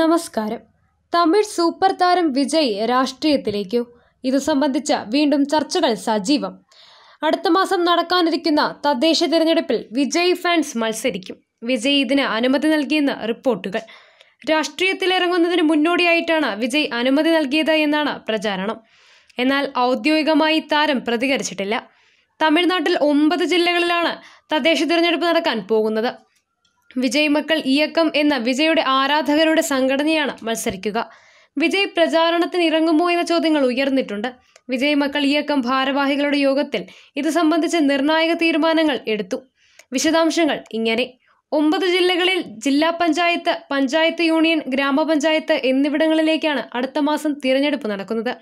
നമസ്കാരം തമിഴ് സൂപ്പർ താരം വിജയ് രാഷ്ട്രീയത്തിലേക്കു ഇത് സംബന്ധിച്ച വീണ്ടും ചർച്ചകൾ സജീവം അടുത്ത മാസം നടക്കാനിരിക്കുന്ന തദ്ദേശ തിരഞ്ഞെടുപ്പിൽ വിജയ് ഫാൻസ് മത്സരിക്കും വിജയ് ഇതിന് അനുമതി നൽകിയെന്ന് റിപ്പോർട്ടുകൾ രാഷ്ട്രീയത്തിലിറങ്ങുന്നതിന് മുന്നോടിയായിട്ടാണ് വിജയ് അനുമതി നൽകിയത് എന്നാണ് പ്രചാരണം എന്നാൽ ഔദ്യോഗികമായി താരം പ്രതികരിച്ചിട്ടില്ല തമിഴ്നാട്ടിൽ ഒമ്പത് ജില്ലകളിലാണ് തദ്ദേശ തിരഞ്ഞെടുപ്പ് നടക്കാൻ പോകുന്നത് വിജയ് മക്കൾ ഇയക്കം എന്ന വിജയുടെ ആരാധകരുടെ സംഘടനയാണ് മത്സരിക്കുക വിജയ് പ്രചാരണത്തിന് ഇറങ്ങുമോ എന്ന ചോദ്യങ്ങൾ ഉയർന്നിട്ടുണ്ട് വിജയ് മക്കൾ ഇയക്കം ഭാരവാഹികളുടെ യോഗത്തിൽ ഇത് സംബന്ധിച്ച് നിർണായക തീരുമാനങ്ങൾ എടുത്തു വിശദാംശങ്ങൾ ഇങ്ങനെ ഒമ്പത് ജില്ലകളിൽ ജില്ലാ പഞ്ചായത്ത് പഞ്ചായത്ത് യൂണിയൻ ഗ്രാമപഞ്ചായത്ത് എന്നിവിടങ്ങളിലേക്കാണ് അടുത്ത മാസം തിരഞ്ഞെടുപ്പ് നടക്കുന്നത്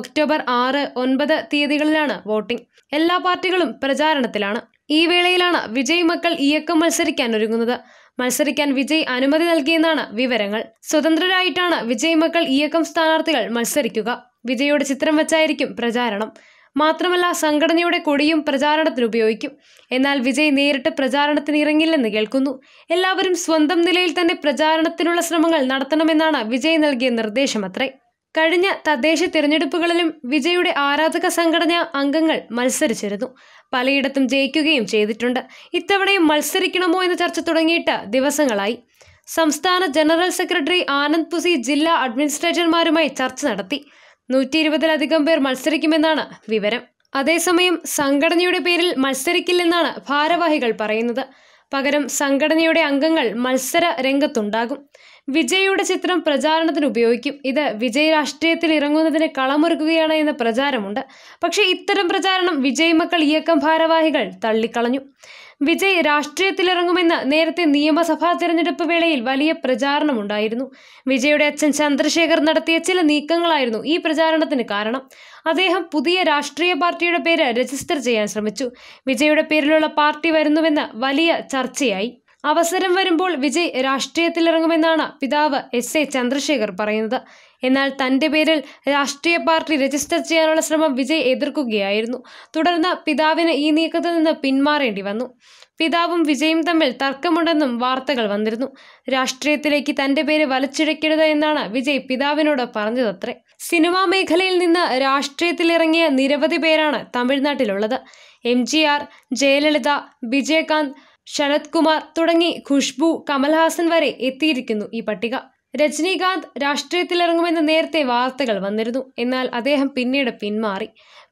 ഒക്ടോബർ ആറ് ഒൻപത് തീയതികളിലാണ് വോട്ടിംഗ് എല്ലാ പാർട്ടികളും പ്രചാരണത്തിലാണ് ഈ വേളയിലാണ് വിജയ് മക്കൾ ഇയക്കം മത്സരിക്കാൻ ഒരുങ്ങുന്നത് മത്സരിക്കാൻ വിജയ് അനുമതി നൽകിയെന്നാണ് വിവരങ്ങൾ സ്വതന്ത്രരായിട്ടാണ് വിജയ് മക്കൾ ഇയക്കം സ്ഥാനാർത്ഥികൾ മത്സരിക്കുക വിജയുടെ ചിത്രം വെച്ചായിരിക്കും പ്രചാരണം മാത്രമല്ല സംഘടനയുടെ കൊടിയും പ്രചാരണത്തിന് ഉപയോഗിക്കും എന്നാൽ വിജയ് നേരിട്ട് പ്രചാരണത്തിന് ഇറങ്ങില്ലെന്ന് കേൾക്കുന്നു എല്ലാവരും സ്വന്തം നിലയിൽ തന്നെ പ്രചാരണത്തിനുള്ള ശ്രമങ്ങൾ നടത്തണമെന്നാണ് വിജയ് നൽകിയ നിർദ്ദേശമത്രേ കഴിഞ്ഞ തദ്ദേശ തിരഞ്ഞെടുപ്പുകളിലും വിജയുടെ ആരാധക സംഘടനാ അംഗങ്ങൾ മത്സരിച്ചിരുന്നു പലയിടത്തും ജയിക്കുകയും ചെയ്തിട്ടുണ്ട് ഇത്തവണയും മത്സരിക്കണമോ എന്ന ചർച്ച തുടങ്ങിയിട്ട് ദിവസങ്ങളായി സംസ്ഥാന ജനറൽ സെക്രട്ടറി ആനന്ദ് പുസി ജില്ലാ അഡ്മിനിസ്ട്രേറ്റർമാരുമായി ചർച്ച നടത്തി നൂറ്റി ഇരുപതിലധികം പേർ മത്സരിക്കുമെന്നാണ് വിവരം അതേസമയം സംഘടനയുടെ പേരിൽ മത്സരിക്കില്ലെന്നാണ് ഭാരവാഹികൾ പറയുന്നത് പകരം സംഘടനയുടെ അംഗങ്ങൾ മത്സര രംഗത്തുണ്ടാകും വിജയിയുടെ ചിത്രം പ്രചാരണത്തിന് ഉപയോഗിക്കും ഇത് വിജയ് രാഷ്ട്രീയത്തിൽ ഇറങ്ങുന്നതിന് കളമൊരുക്കുകയാണ് എന്ന പ്രചാരമുണ്ട് പക്ഷേ ഇത്തരം പ്രചാരണം വിജയ് മക്കൾ ഇയക്കം ഭാരവാഹികൾ തള്ളിക്കളഞ്ഞു വിജയ് രാഷ്ട്രീയത്തിലിറങ്ങുമെന്ന് നേരത്തെ നിയമസഭാ തെരഞ്ഞെടുപ്പ് വേളയിൽ വലിയ പ്രചാരണമുണ്ടായിരുന്നു വിജയുടെ അച്ഛൻ ചന്ദ്രശേഖർ നടത്തിയ ചില നീക്കങ്ങളായിരുന്നു ഈ പ്രചാരണത്തിന് കാരണം അദ്ദേഹം പുതിയ രാഷ്ട്രീയ പാർട്ടിയുടെ പേര് രജിസ്റ്റർ ചെയ്യാൻ ശ്രമിച്ചു വിജയുടെ പേരിലുള്ള പാർട്ടി വരുന്നുവെന്ന് വലിയ ചർച്ചയായി അവസരം വരുമ്പോൾ വിജയ് രാഷ്ട്രീയത്തിലിറങ്ങുമെന്നാണ് പിതാവ് എസ് എ ചന്ദ്രശേഖർ പറയുന്നത് എന്നാൽ തന്റെ പേരിൽ രാഷ്ട്രീയ പാർട്ടി രജിസ്റ്റർ ചെയ്യാനുള്ള ശ്രമം വിജയ് എതിർക്കുകയായിരുന്നു തുടർന്ന് പിതാവിന് ഈ നീക്കത്തിൽ നിന്ന് പിന്മാറേണ്ടി വന്നു പിതാവും വിജയും തമ്മിൽ തർക്കമുണ്ടെന്നും വാർത്തകൾ വന്നിരുന്നു രാഷ്ട്രീയത്തിലേക്ക് തന്റെ പേര് വലിച്ചിഴക്കരുത് എന്നാണ് വിജയ് പിതാവിനോട് പറഞ്ഞതത്രേ സിനിമാ മേഖലയിൽ നിന്ന് രാഷ്ട്രീയത്തിലിറങ്ങിയ നിരവധി പേരാണ് തമിഴ്നാട്ടിലുള്ളത് M G R Jayalalithaa Vijayakanth Sarath Kumar തുടങ്ങി ഖുഷ്ബു കമൽഹാസൻ വരെ എത്തിയിരിക്കുന്നു ഈ പട്ടിക രജനീകാന്ത് രാഷ്ട്രീയത്തിലിറങ്ങുമെന്ന് നേരത്തെ വാർത്തകൾ വന്നിരുന്നു എന്നാൽ അദ്ദേഹം പിന്നീട് പിന്മാറി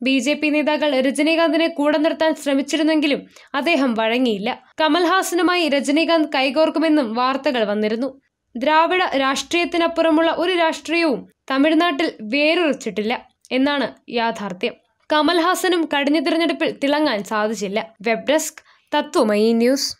ബി ജെ പി നേതാക്കൾ രജനീകാന്തിനെ കൂടെ നിർത്താൻ ശ്രമിച്ചിരുന്നെങ്കിലും അദ്ദേഹം വഴങ്ങിയില്ല കമൽഹാസനുമായി രജനീകാന്ത് കൈകോർക്കുമെന്നും വാർത്തകൾ വന്നിരുന്നു ദ്രാവിഡ രാഷ്ട്രീയത്തിനപ്പുറമുള്ള ഒരു രാഷ്ട്രീയവും തമിഴ്നാട്ടിൽ വേരുറച്ചിട്ടില്ല എന്നാണ് യാഥാർത്ഥ്യം കമൽഹാസനും കഴിഞ്ഞ തിരഞ്ഞെടുപ്പിൽ തിളങ്ങാൻ സാധിച്ചില്ല web desk Tá, toma aí, Nilce.